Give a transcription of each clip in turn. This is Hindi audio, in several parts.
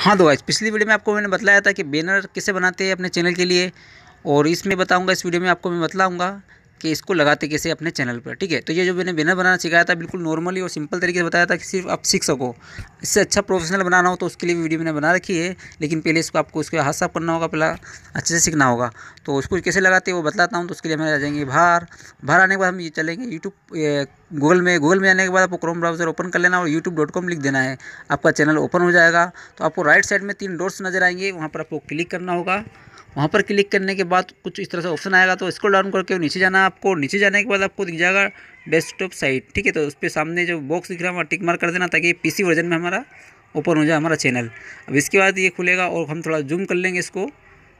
हाँ दो तो गाइस पिछली वीडियो में आपको मैंने बताया था कि बैनर कैसे बनाते हैं अपने चैनल के लिए और इसमें बताऊंगा इस वीडियो में आपको मैं बताऊंगा कि इसको लगाते कैसे अपने चैनल पर ठीक है तो ये जो मैंने बैनर बनाना सिखाया था बिल्कुल नॉर्मली और सिंपल तरीके से बताया था कि सिर्फ आप सीख सको इससे अच्छा प्रोफेशनल बनाना हो तो उसके लिए वीडियो मैंने बना रखी है लेकिन पहले इसको आपको उसके हाथ साफ करना होगा पहला अच्छे से सीखना होगा तो उसको कैसे लगाते हैं वो बताता हूँ तो उसके लिए हमें आ जाएंगे बाहर बाहर आने के बाद हम ये चलेंगे यूट्यूब गूगल में गूगल में आने के बाद आपको क्रोम ब्राउज़र ओपन कर लेना और यूट्यूब डॉट कॉम लिख देना है आपका चैनल ओपन हो जाएगा तो आपको राइट साइड में तीन डोर्स नजर आएंगे वहाँ पर आपको क्लिक करना होगा वहाँ पर क्लिक करने के बाद कुछ इस तरह से ऑप्शन आएगा तो इसको डाउन करके नीचे जाना आपको नीचे जाने के बाद आपको दिख जाएगा डेस्कटॉप साइट ठीक है तो उस पर सामने जो बॉक्स दिख रहा है वहाँ टिक मार कर देना ताकि पीसी वर्जन में हमारा ओपन हो जाए हमारा चैनल अब इसके बाद ये खुलेगा और हम थोड़ा जूम कर लेंगे इसको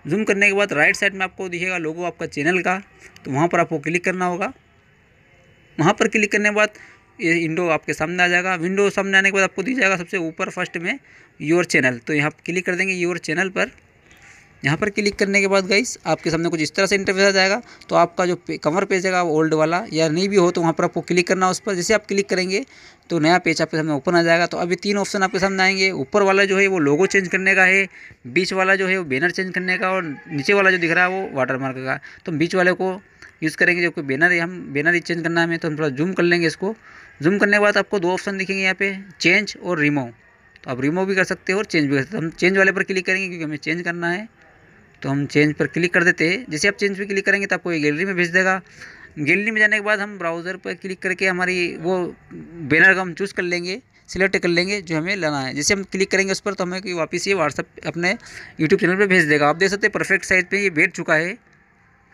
जूम करने के बाद राइट साइड में आपको दिखेगा लोगो आपका चैनल का तो वहाँ पर आपको क्लिक करना होगा वहाँ पर क्लिक करने के बाद ये विंडो आपके सामने आ जाएगा विंडो सामने आने के बाद आपको दिख जाएगा सबसे ऊपर फर्स्ट में योर चैनल तो यहाँ क्लिक कर देंगे योर चैनल पर यहाँ पर क्लिक करने के बाद गाइस आपके सामने कुछ इस तरह से इंटरफेस आ जाएगा तो आपका जो पे, कवर पेज है वो ओल्ड वाला या नहीं भी हो तो वहाँ पर आपको क्लिक करना है उस पर जैसे आप क्लिक करेंगे तो नया पेज आपके सामने ओपन आ जाएगा तो अभी तीन ऑप्शन आपके सामने आएंगे ऊपर वाला जो है वो लोगो चेंज करने का है बीच वाला जो है वो बैनर चेंज करने का और नीचे वाला जो दिख रहा है वो वाटर मार्क का तो बीच वाले को यूज़ करेंगे जो कोई बैनर है हम बैनर ही चेंज करना है हमें तो हम थोड़ा जूम कर लेंगे इसको जूम करने के बाद आपको दो ऑप्शन दिखेंगे यहाँ पे चेंज और रिमूव तो आप रिमूव भी कर सकते हो और चेंज भी कर सकते हो हम चेंज वाले पर क्लिक करेंगे क्योंकि हमें चेंज करना है तो हम चेंज पर क्लिक कर देते हैं जैसे आप चेंज पर क्लिक करेंगे तो आपको ये गैलरी में भेज देगा गैलरी में जाने के बाद हम ब्राउज़र पर क्लिक करके हमारी वो बैनर का हम चूज़ कर लेंगे सिलेक्ट कर लेंगे जो हमें लेना है जैसे हम क्लिक करेंगे उस पर तो हमें वापस ये व्हाट्सअप अपने यूट्यूब चैनल पर भेज देगा आप देख सकते हैं परफेक्ट साइज पर ये बैठ चुका है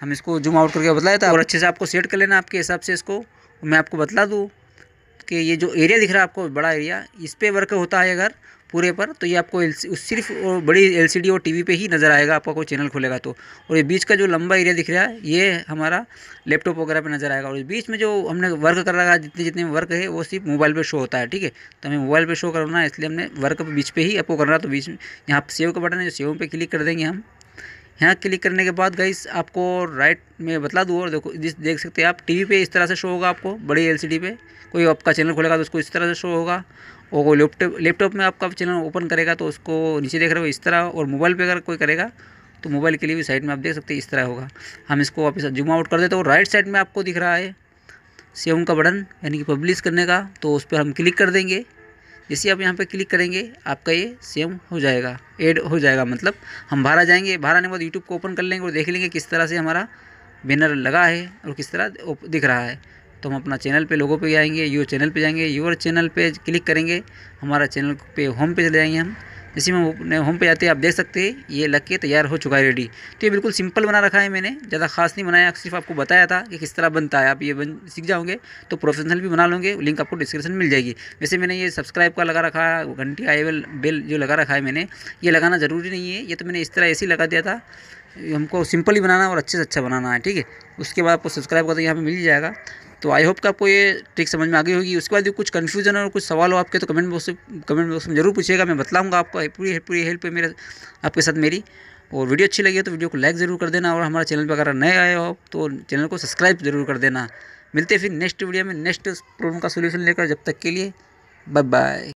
हम इसको जूम आउट करके बताया था और अच्छे से आपको सेट कर लेना आपके हिसाब से इसको मैं आपको बता दूँ कि ये जो एरिया दिख रहा है आपको बड़ा एरिया इस पर वर्क होता है अगर पूरे पर तो ये आपको सिर्फ और बड़ी एलसीडी और टीवी पे ही नज़र आएगा आपका कोई चैनल खुलेगा तो और ये बीच का जो लंबा एरिया दिख रहा है ये हमारा लैपटॉप वगैरह पे नज़र आएगा और बीच में जो हमने वर्क कर रहा है जितने जितने वर्क है वो सिर्फ मोबाइल पे शो होता है ठीक है तो हमें मोबाइल पर शो करना है इसलिए हमने वर्क बीच पर ही आपको करना तो बीच में यहाँ सेव का बटन है सेव पर क्लिक कर देंगे हम यहाँ क्लिक करने के बाद गाइस आपको राइट में बतला दूँ और देखो जिस देख सकते हैं आप टीवी पे इस तरह से शो होगा आपको बड़ी एलसीडी पे कोई आपका चैनल खोलेगा तो उसको इस तरह से शो होगा और कोई लैपटॉप लैपटॉप में आपका चैनल ओपन करेगा तो उसको नीचे देख रहे हो इस तरह और मोबाइल पर अगर कोई करेगा तो मोबाइल के लिए भी साइड में आप देख सकते हैं इस तरह होगा हम इसको वापस जूम आउट कर देते हो राइट साइड में आपको दिख रहा है सेवन का बटन यानी कि पब्लिश करने का तो उस पर हम क्लिक कर देंगे जैसे आप यहाँ पे क्लिक करेंगे आपका ये सेम हो जाएगा ऐड हो जाएगा मतलब हम बाहर आ जाएंगे बाहर आने के बाद यूट्यूब को ओपन कर लेंगे और देख लेंगे किस तरह से हमारा बैनर लगा है और किस तरह दिख रहा है तो हम अपना चैनल पे लोगों पे जाएंगे यूर चैनल पे जाएंगे यूर चैनल पे क्लिक करेंगे हमारा चैनल पे होम पे चले जाएंगे हम जैसे मैं होम पे जाते हैं आप देख सकते हैं ये लग के तैयार हो चुका है रेडी तो ये बिल्कुल सिंपल बना रखा है मैंने ज़्यादा खास नहीं बनाया सिर्फ आपको बताया था कि किस तरह बनता है आप ये बन सीख जाओगे तो प्रोफेशनल भी बना लोगे लिंक आपको डिस्क्रिप्शन मिल जाएगी वैसे मैंने ये सब्सक्राइब का लगा रखा है घंटी आई बेल जो लगा रखा है मैंने ये लगाना ज़रूरी नहीं है ये तो मैंने इस तरह ऐसे ही लगा दिया था हमको सिंपल ही बनाना और अच्छे से अच्छा बनाना है ठीक है उसके बाद आपको सब्सक्राइब का तो यहाँ पर मिल जाएगा तो आई होप कि आपको ये ट्रिक समझ में आ गई होगी उसके बाद कुछ कन्फ्यूजन और कुछ सवाल हो आपके तो कमेंट बॉक्स कमेंट बॉक्स में जरूर पूछिएगा मैं बताऊँगा आपको पूरी पूरी हेल्प है मेरे आपके साथ मेरी और वीडियो अच्छी लगी है तो वीडियो को लाइक ज़रूर कर देना और हमारा चैनल पर अगर नए आए हो तो चैनल को सब्सक्राइब जरूर कर देना मिलते हैं फिर नेक्स्ट वीडियो में नेक्स्ट प्रॉब्लम का सोल्यूशन लेकर जब तक के लिए बाय बाय